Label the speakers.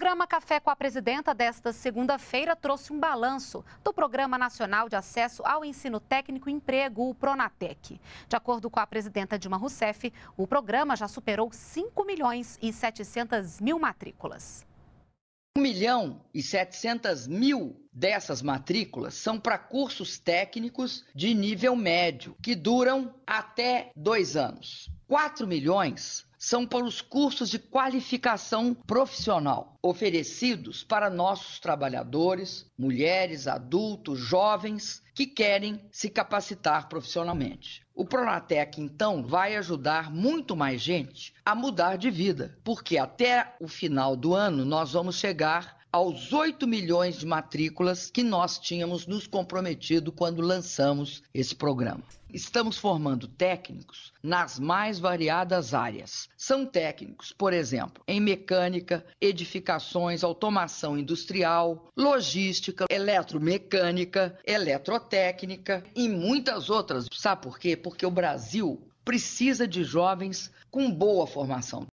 Speaker 1: programa Café com a Presidenta desta segunda-feira trouxe um balanço do Programa Nacional de Acesso ao Ensino Técnico e Emprego, o Pronatec. De acordo com a presidenta Dilma Rousseff, o programa já superou 5 milhões e 700 mil matrículas.
Speaker 2: 1 milhão e 700 mil dessas matrículas são para cursos técnicos de nível médio, que duram até dois anos. 4 milhões são para os cursos de qualificação profissional oferecidos para nossos trabalhadores, mulheres, adultos, jovens que querem se capacitar profissionalmente. O Pronatec, então, vai ajudar muito mais gente a mudar de vida, porque até o final do ano nós vamos chegar aos 8 milhões de matrículas que nós tínhamos nos comprometido quando lançamos esse programa. Estamos formando técnicos nas mais variadas áreas. São técnicos, por exemplo, em mecânica, edificações, automação industrial, logística, eletromecânica, eletrotécnica e muitas outras. Sabe por quê? Porque o Brasil precisa de jovens com boa formação.